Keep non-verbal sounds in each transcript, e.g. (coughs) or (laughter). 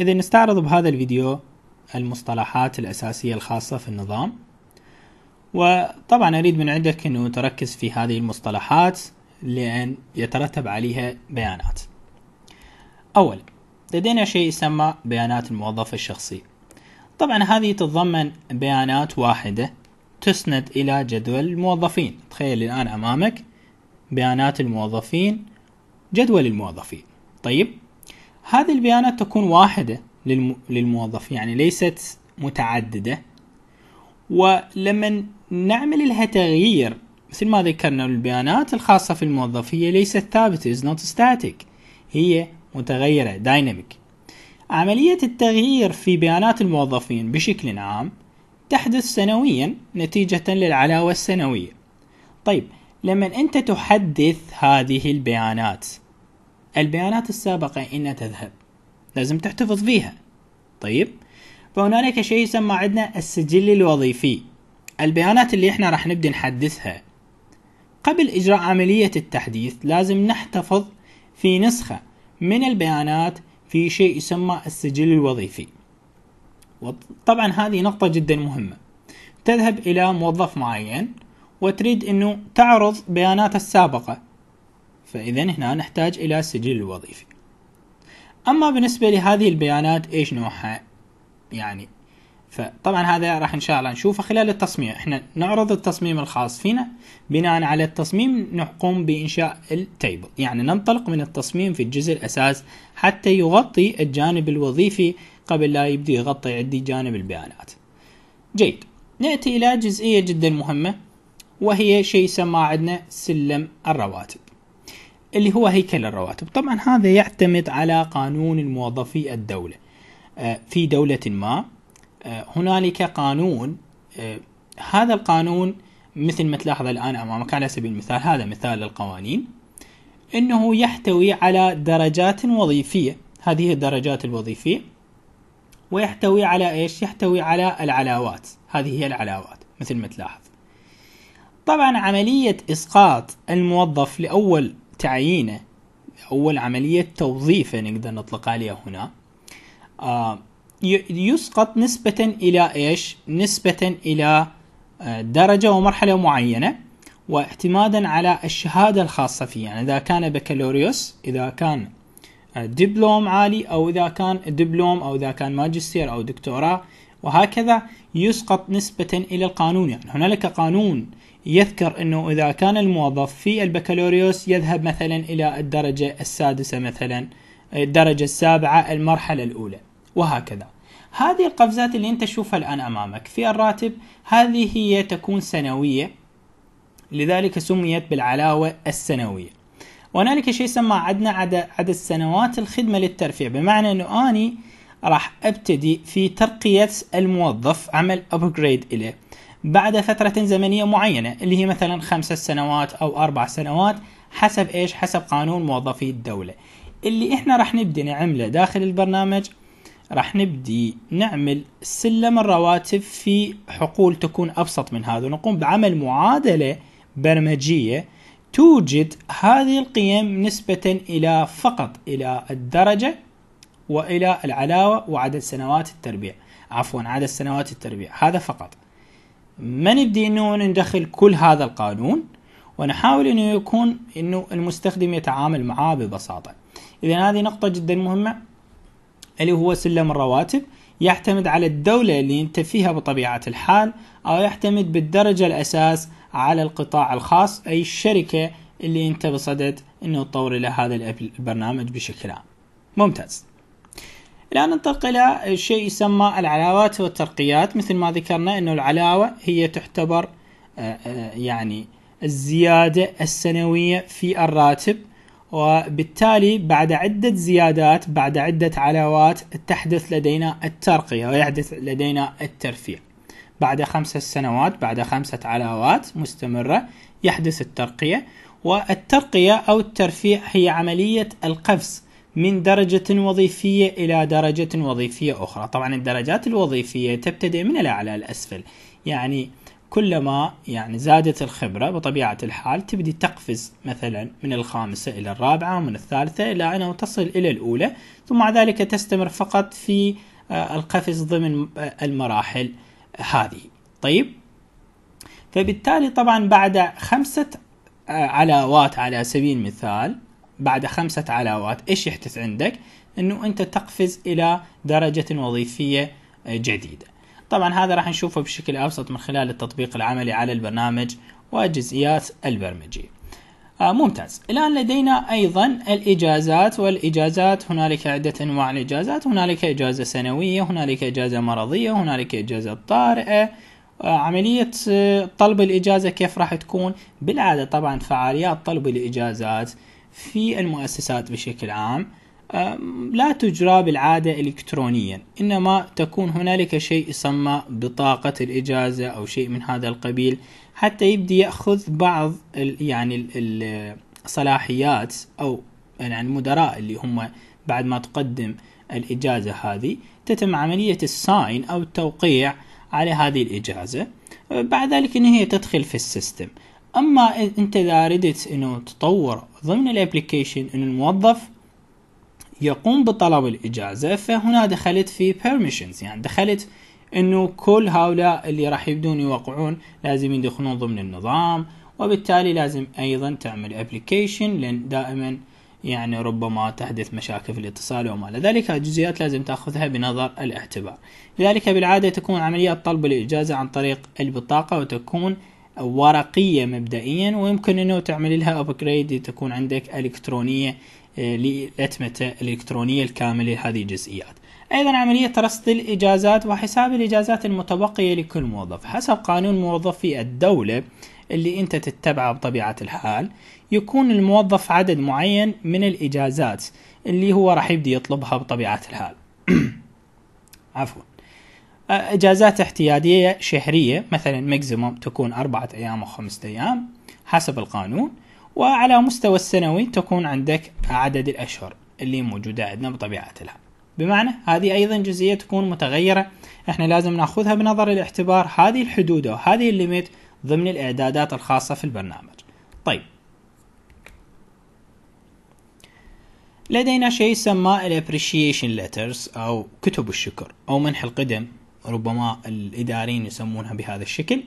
إذا نستعرض بهذا الفيديو المصطلحات الأساسية الخاصة في النظام وطبعا أريد من عندك أنه تركز في هذه المصطلحات لأن يترتب عليها بيانات أولا لدينا شيء يسمى بيانات الموظف الشخصي طبعا هذه تتضمن بيانات واحدة تسند إلى جدول الموظفين تخيل الآن أمامك بيانات الموظفين جدول الموظفين طيب هذه البيانات تكون واحدة للموظف يعني ليست متعددة ولما نعمل لها تغيير مثل ما ذكرنا البيانات الخاصة في الموظف هي ليست ثابتة is not static هي متغيرة dynamic عملية التغيير في بيانات الموظفين بشكل عام تحدث سنويا نتيجة للعلاوة السنوية طيب لما أنت تحدث هذه البيانات البيانات السابقة إنها تذهب لازم تحتفظ فيها طيب فهنالك شيء يسمى عندنا السجل الوظيفي البيانات اللي احنا راح نبدي نحدثها قبل إجراء عملية التحديث لازم نحتفظ في نسخة من البيانات في شيء يسمى السجل الوظيفي وطبعا هذه نقطة جدا مهمة تذهب إلى موظف معين وتريد أنه تعرض بياناته السابقة فإذا هنا نحتاج إلى السجل الوظيفي أما بالنسبة لهذه البيانات إيش نوعها يعني فطبعا هذا راح ان شاء الله نشوفه خلال التصميم احنا نعرض التصميم الخاص فينا بناء على التصميم نقوم بانشاء التيبل يعني ننطلق من التصميم في الجزء الاساس حتى يغطي الجانب الوظيفي قبل لا يبدي يغطي عدي جانب البيانات جيد ناتي الى جزئيه جدا مهمه وهي شيء يسمى عندنا سلم الرواتب اللي هو هيكل الرواتب طبعا هذا يعتمد على قانون الموظفي الدولة آه، في دولة ما آه، هنالك قانون آه، هذا القانون مثل ما تلاحظ الآن أمامك على سبيل المثال هذا مثال للقوانين أنه يحتوي على درجات وظيفية هذه الدرجات الوظيفية ويحتوي على إيش؟ يحتوي على العلاوات هذه هي العلاوات مثل ما تلاحظ طبعا عملية إسقاط الموظف لأول تعيينه أول عملية توظيفه يعني نقدر نطلق عليها هنا آه، يسقط نسبة إلى إيش؟ نسبة إلى آه، درجة ومرحلة معينة واعتمادا على الشهادة الخاصة فيه يعني إذا كان بكالوريوس إذا كان آه، دبلوم عالي أو إذا كان دبلوم أو إذا كان ماجستير أو دكتوراه وهكذا يسقط نسبة إلى القانون يعني هنالك قانون يذكر أنه إذا كان الموظف في البكالوريوس يذهب مثلا إلى الدرجة السادسة مثلا الدرجة السابعة المرحلة الأولى وهكذا هذه القفزات اللي أنت تشوفها الآن أمامك في الراتب هذه هي تكون سنوية لذلك سميت بالعلاوة السنوية وهنالك شيء يسمى عدنا عدد سنوات الخدمة للترفيه بمعنى أنه أني راح ابتدي في ترقية الموظف عمل ابجريد إليه بعد فترة زمنية معينة اللي هي مثلا خمسة سنوات أو أربع سنوات حسب إيش حسب قانون موظفي الدولة اللي إحنا راح نبدي نعمله داخل البرنامج راح نبدي نعمل سلم الرواتب في حقول تكون أبسط من هذا ونقوم بعمل معادلة برمجية توجد هذه القيم نسبة إلى فقط إلى الدرجة والى العلاوه وعدد سنوات التربيع عفوا عدد سنوات التربيع هذا فقط ما نبدي انه ندخل كل هذا القانون ونحاول انه يكون انه المستخدم يتعامل معاه ببساطه اذا هذه نقطه جدا مهمه اللي هو سلم الرواتب يعتمد على الدولة اللي انت فيها بطبيعة الحال او يعتمد بالدرجة الاساس على القطاع الخاص اي الشركة اللي انت بصدد انه تطور لها هذا البرنامج بشكل عام ممتاز الآن ننتقل إلى شيء يسمى العلاوات والترقيات مثل ما ذكرنا أنه العلاوة هي تعتبر آه، آه، يعني الزيادة السنوية في الراتب وبالتالي بعد عدة زيادات بعد عدة علاوات تحدث لدينا الترقية ويحدث لدينا الترفيع بعد خمسة سنوات بعد خمسة علاوات مستمرة يحدث الترقية والترقية أو الترفيع هي عملية القفز من درجة وظيفية إلى درجة وظيفية أخرى طبعا الدرجات الوظيفية تبتدئ من الأعلى الأسفل يعني كلما يعني زادت الخبرة بطبيعة الحال تبدي تقفز مثلا من الخامسة إلى الرابعة ومن الثالثة إلى أن تصل إلى الأولى ثم مع ذلك تستمر فقط في آه، القفز ضمن آه، المراحل هذه طيب فبالتالي طبعا بعد خمسة آه، علاوات على سبيل المثال بعد خمسة علاوات ايش يحدث عندك انه انت تقفز الى درجة وظيفية آه، جديدة طبعا هذا راح نشوفه بشكل ابسط من خلال التطبيق العملي على البرنامج وجزئيات البرمجية آه ممتاز الآن لدينا أيضا الإجازات والإجازات هنالك عدة أنواع الإجازات هنالك إجازة سنوية هنالك إجازة مرضية هنالك إجازة طارئة آه عملية آه، طلب الإجازة كيف راح تكون بالعادة طبعا فعاليات طلب الإجازات في المؤسسات بشكل عام آه، لا تجرى بالعادة إلكترونيا إنما تكون هنالك شيء يسمى بطاقة الإجازة أو شيء من هذا القبيل حتى يبدي يأخذ بعض يعني الصلاحيات أو يعني المدراء اللي هم بعد ما تقدم الإجازة هذه تتم عملية الساين أو التوقيع على هذه الإجازة آه، بعد ذلك إن هي تدخل في السيستم اما انت اذا ردت انه تطور ضمن الابلكيشن ان الموظف يقوم بطلب الاجازه فهنا دخلت في permissions يعني دخلت انه كل هؤلاء اللي راح يبدون يوقعون لازم يدخلون ضمن النظام وبالتالي لازم ايضا تعمل ابلكيشن لان دائما يعني ربما تحدث مشاكل في الاتصال وما الى ذلك الجزئيات لازم تاخذها بنظر الاعتبار لذلك بالعاده تكون عمليه طلب الاجازه عن طريق البطاقه وتكون ورقيه مبدئيا ويمكن انه تعمل لها ابجريد تكون عندك الكترونيه آه، لأتمتة الالكترونيه الكامله لهذه الجزئيات. ايضا عمليه رصد الاجازات وحساب الاجازات المتبقيه لكل موظف حسب قانون موظفي الدوله اللي انت تتبعه بطبيعه الحال يكون الموظف عدد معين من الاجازات اللي هو راح يبدي يطلبها بطبيعه الحال. (coughs) عفوا. اجازات احتياديه شهريه مثلا ماكسيموم تكون اربعه ايام او خمسه ايام حسب القانون وعلى مستوى السنوي تكون عندك عدد الاشهر اللي موجوده عندنا بطبيعه الحال. بمعنى هذه ايضا جزئيه تكون متغيره احنا لازم ناخذها بنظر الاعتبار هذه الحدود او هذه الليميت ضمن الاعدادات الخاصه في البرنامج. طيب لدينا شيء يسمى الابريشيشن ليترز او كتب الشكر او منح القدم ربما الاداريين يسمونها بهذا الشكل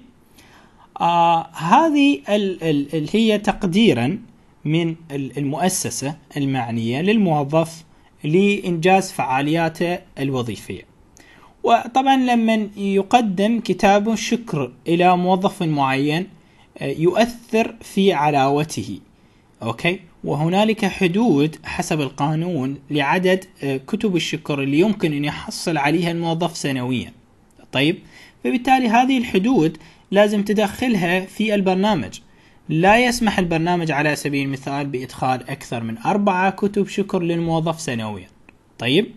آه هذه الـ الـ الـ هي تقديرا من المؤسسه المعنيه للموظف لانجاز فعالياته الوظيفيه وطبعا لما يقدم كتاب شكر الى موظف معين آه، يؤثر في علاوته اوكي وهنالك حدود حسب القانون لعدد آه، كتب الشكر اللي يمكن ان يحصل عليها الموظف سنويا طيب فبالتالي هذه الحدود لازم تدخلها في البرنامج لا يسمح البرنامج على سبيل المثال بإدخال أكثر من أربعة كتب شكر للموظف سنويا طيب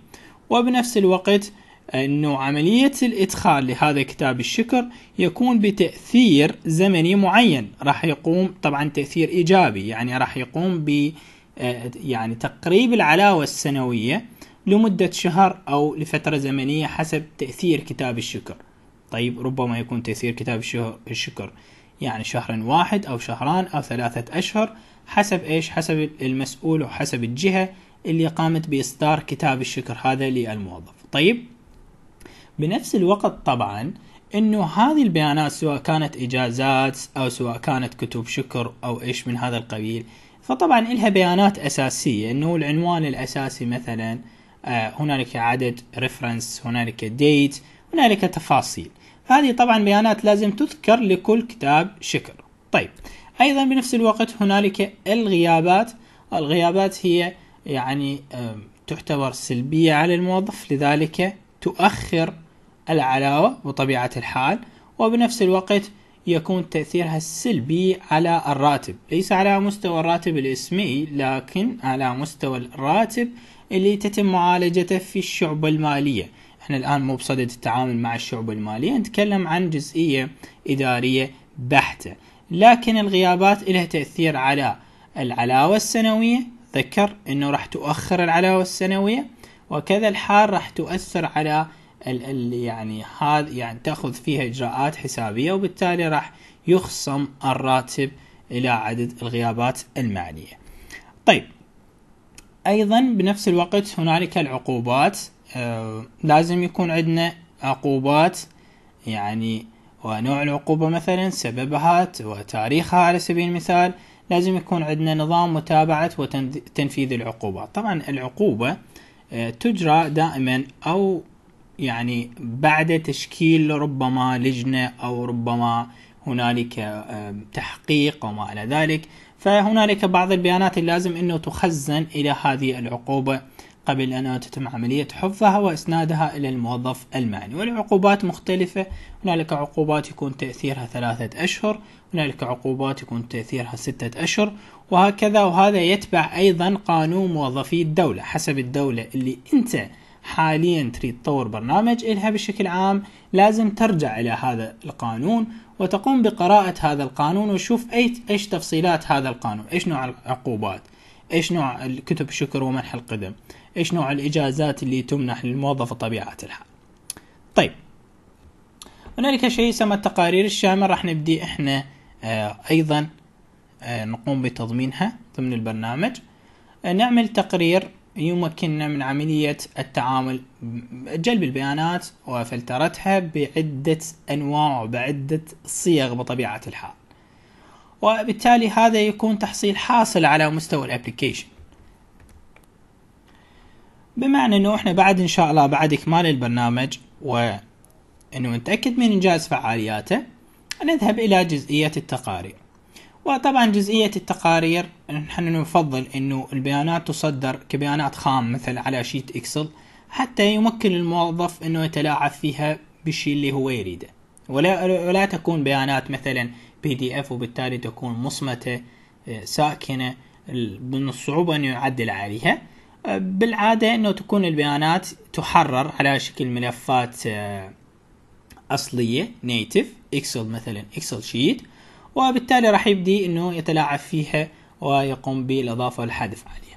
وبنفس الوقت آه، أنه عملية الإدخال لهذا كتاب الشكر يكون بتأثير زمني معين راح يقوم طبعا تأثير إيجابي يعني راح يقوم ب آه، يعني تقريب العلاوة السنوية لمدة شهر أو لفترة زمنية حسب تأثير كتاب الشكر طيب ربما يكون تأثير كتاب الشكر يعني شهر واحد أو شهران أو ثلاثة أشهر حسب إيش حسب المسؤول وحسب الجهة اللي قامت بإصدار كتاب الشكر هذا للموظف طيب بنفس الوقت طبعا انه هذه البيانات سواء كانت اجازات او سواء كانت كتب شكر او ايش من هذا القبيل فطبعا الها بيانات اساسيه انه العنوان الاساسي مثلا آه، هنالك عدد ريفرنس هنالك ديت هنالك تفاصيل هذه طبعا بيانات لازم تذكر لكل كتاب شكر طيب ايضا بنفس الوقت هنالك الغيابات الغيابات هي يعني تعتبر سلبية على الموظف لذلك تؤخر العلاوة بطبيعة الحال وبنفس الوقت يكون تأثيرها السلبي على الراتب ليس على مستوى الراتب الاسمي لكن على مستوى الراتب اللي تتم معالجته في الشعبة المالية احنا الآن مو بصدد التعامل مع الشعبة المالية نتكلم عن جزئية إدارية بحتة لكن الغيابات لها تأثير على العلاوة السنوية ذكر أنه راح تؤخر العلاوة السنوية وكذا الحال راح تؤثر على ال ال يعني هذا يعني تاخذ فيها اجراءات حسابيه وبالتالي راح يخصم الراتب الى عدد الغيابات الماليه. طيب ايضا بنفس الوقت هنالك العقوبات آه، لازم يكون عندنا عقوبات يعني ونوع العقوبة مثلا سببها وتاريخها على سبيل المثال لازم يكون عندنا نظام متابعة وتنفيذ العقوبات طبعا العقوبة آه، تجرى دائما أو يعني بعد تشكيل ربما لجنة أو ربما هنالك آه، تحقيق وما إلى ذلك فهنالك بعض البيانات اللازم أنه تخزن إلى هذه العقوبة قبل أن تتم عملية حفظها وإسنادها إلى الموظف المعني والعقوبات مختلفة هنالك عقوبات يكون تأثيرها ثلاثة أشهر هنالك عقوبات يكون تأثيرها ستة أشهر وهكذا وهذا يتبع أيضا قانون موظفي الدولة حسب الدولة اللي أنت حاليا تريد تطور برنامج إلها بشكل عام لازم ترجع إلى هذا القانون وتقوم بقراءة هذا القانون وشوف ايش تفصيلات هذا القانون ايش نوع العقوبات ايش نوع الكتب الشكر ومنح القدم ايش نوع الاجازات اللي تمنح للموظف طبيعة الحال طيب هنالك شيء يسمى التقارير الشامل راح نبدي احنا آه، ايضا آه، نقوم بتضمينها ضمن البرنامج آه، نعمل تقرير يمكننا من عملية التعامل جلب البيانات وفلترتها بعدة أنواع وبعدة صيغ بطبيعة الحال وبالتالي هذا يكون تحصيل حاصل على مستوى الابليكيشن بمعنى انه احنا بعد ان شاء الله بعد اكمال البرنامج وانه نتاكد من انجاز فعالياته نذهب الى جزئيه التقارير وطبعا جزئية التقارير نحن نفضل انه البيانات تصدر كبيانات خام مثل على شيت اكسل حتى يمكن الموظف انه يتلاعب فيها بالشيء اللي هو يريده ولا ولا تكون بيانات مثلا بي دي اف وبالتالي تكون مصمتة آه، ساكنة من الصعوبة انه يعدل عليها آه، بالعادة انه تكون البيانات تحرر على شكل ملفات آه، اصلية نيتف اكسل مثلا اكسل شيت وبالتالي راح يبدي انه يتلاعب فيها ويقوم بالاضافه والحذف عليها